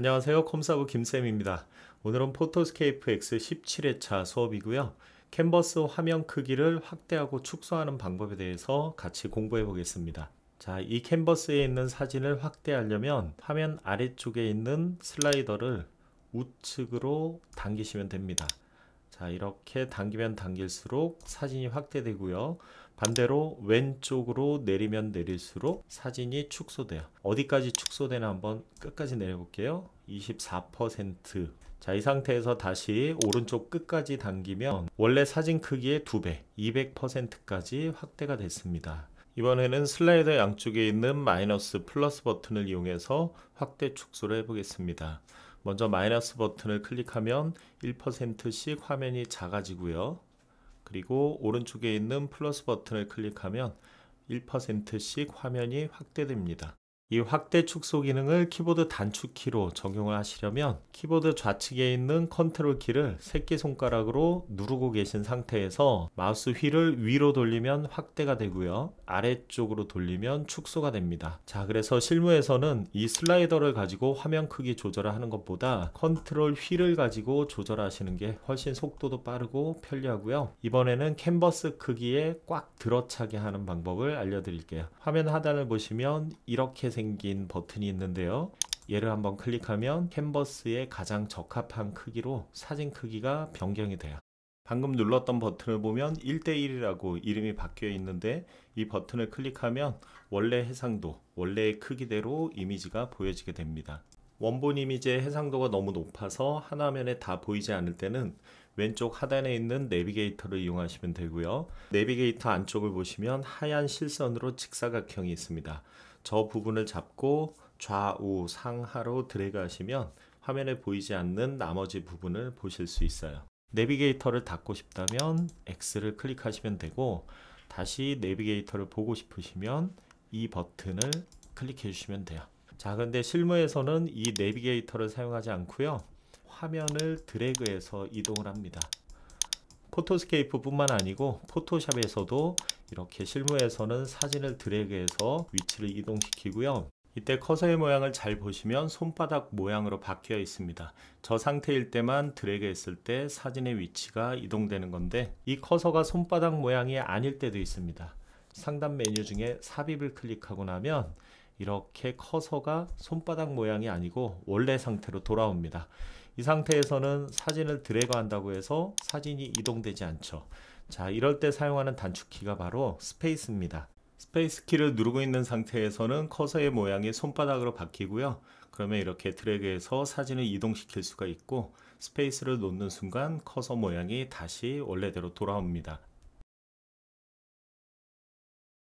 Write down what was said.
안녕하세요. 컴사부 김쌤입니다. 오늘은 포토스케이프 X 17회차 수업이고요. 캔버스 화면 크기를 확대하고 축소하는 방법에 대해서 같이 공부해 보겠습니다. 자, 이 캔버스에 있는 사진을 확대하려면 화면 아래쪽에 있는 슬라이더를 우측으로 당기시면 됩니다. 자 이렇게 당기면 당길수록 사진이 확대되고요 반대로 왼쪽으로 내리면 내릴수록 사진이 축소돼요 어디까지 축소되나 한번 끝까지 내려볼게요 24%자 이 상태에서 다시 오른쪽 끝까지 당기면 원래 사진 크기의 2배 200%까지 확대가 됐습니다 이번에는 슬라이더 양쪽에 있는 마이너스 플러스 버튼을 이용해서 확대 축소를 해보겠습니다 먼저 마이너스 버튼을 클릭하면 1%씩 화면이 작아지고요. 그리고 오른쪽에 있는 플러스 버튼을 클릭하면 1%씩 화면이 확대됩니다. 이 확대 축소 기능을 키보드 단축키로 적용을 하시려면 키보드 좌측에 있는 컨트롤 키를 새끼손가락으로 누르고 계신 상태에서 마우스 휠을 위로 돌리면 확대가 되고요. 아래쪽으로 돌리면 축소가 됩니다. 자 그래서 실무에서는 이 슬라이더를 가지고 화면 크기 조절을 하는 것보다 컨트롤 휠을 가지고 조절하시는 게 훨씬 속도도 빠르고 편리하고요. 이번에는 캔버스 크기에 꽉 들어차게 하는 방법을 알려드릴게요. 화면 하단을 보시면 이렇게 생 생긴 버튼이 있는데요. 얘를 한번 클릭하면 캔버스에 가장 적합한 크기로 사진 크기가 변경이 돼요. 방금 눌렀던 버튼을 보면 1대1이라고 이름이 바뀌어 있는데 이 버튼을 클릭하면 원래 해상도, 원래의 크기대로 이미지가 보여지게 됩니다. 원본 이미지의 해상도가 너무 높아서 한 화면에 다 보이지 않을 때는 왼쪽 하단에 있는 내비게이터를 이용하시면 되고요. 내비게이터 안쪽을 보시면 하얀 실선으로 직사각형이 있습니다. 저 부분을 잡고 좌우 상하로 드래그 하시면 화면에 보이지 않는 나머지 부분을 보실 수 있어요. 내비게이터를 닫고 싶다면 X를 클릭하시면 되고 다시 내비게이터를 보고 싶으시면 이 버튼을 클릭해 주시면 돼요. 자, 그런데 실무에서는 이 내비게이터를 사용하지 않고요. 화면을 드래그해서 이동을 합니다. 포토스케이프 뿐만 아니고 포토샵에서도 이렇게 실무에서는 사진을 드래그해서 위치를 이동시키고요. 이때 커서의 모양을 잘 보시면 손바닥 모양으로 바뀌어 있습니다. 저 상태일 때만 드래그 했을 때 사진의 위치가 이동되는 건데 이 커서가 손바닥 모양이 아닐 때도 있습니다. 상단 메뉴 중에 삽입을 클릭하고 나면 이렇게 커서가 손바닥 모양이 아니고 원래 상태로 돌아옵니다. 이 상태에서는 사진을 드래그한다고 해서 사진이 이동되지 않죠. 자, 이럴 때 사용하는 단축키가 바로 스페이스입니다. 스페이스 키를 누르고 있는 상태에서는 커서의 모양이 손바닥으로 바뀌고요. 그러면 이렇게 드래그해서 사진을 이동시킬 수가 있고 스페이스를 놓는 순간 커서 모양이 다시 원래대로 돌아옵니다.